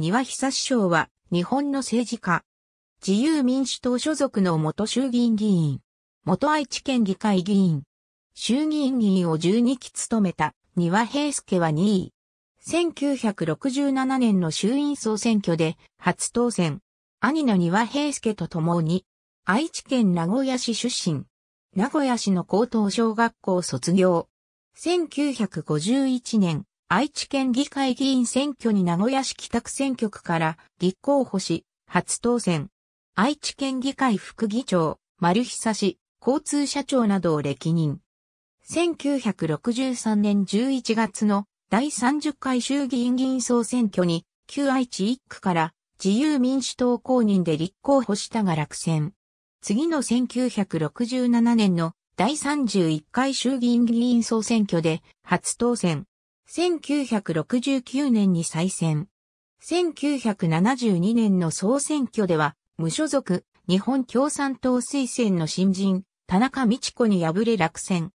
庭久首相は、日本の政治家。自由民主党所属の元衆議院議員。元愛知県議会議員。衆議院議員を12期務めた、庭平介は2位。1967年の衆院総選挙で初当選。兄の庭平介と共に、愛知県名古屋市出身。名古屋市の高等小学校卒業。1951年、愛知県議会議員選挙に名古屋市北区選挙区から立候補し、初当選。愛知県議会副議長、丸久氏、交通社長などを歴任。1963年11月の第30回衆議院議員総選挙に、旧愛知1区から自由民主党公認で立候補したが落選。次の1967年の第31回衆議院議員総選挙で初当選。1969年に再選。1972年の総選挙では、無所属、日本共産党推薦の新人、田中道子に敗れ落選。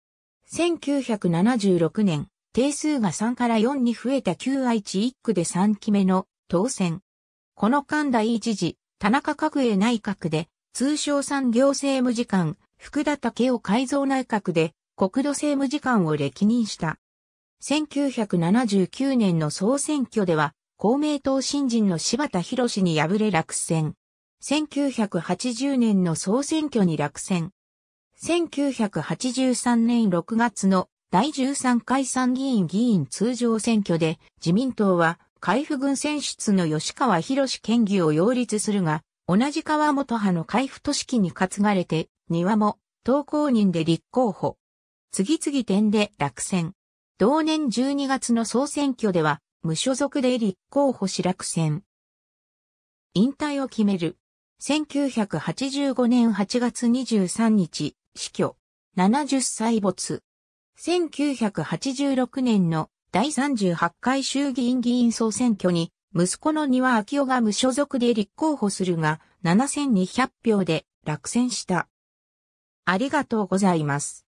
1976年、定数が3から4に増えた旧愛知1区で3期目の当選。この間第一次、田中角栄内閣で、通商産業政務次官、福田武雄改造内閣で、国土政務次官を歴任した。1979年の総選挙では、公明党新人の柴田博士に敗れ落選。1980年の総選挙に落選。1983年6月の第13回参議院議員通常選挙で自民党は海部軍選出の吉川博士県議を擁立するが、同じ川本派の海部都市樹に担がれて、庭も、投稿人で立候補。次々点で落選。同年12月の総選挙では、無所属で立候補し落選。引退を決める。1985年8月23日、死去。70歳没。1986年の第38回衆議院議員総選挙に、息子の庭明夫が無所属で立候補するが、7200票で落選した。ありがとうございます。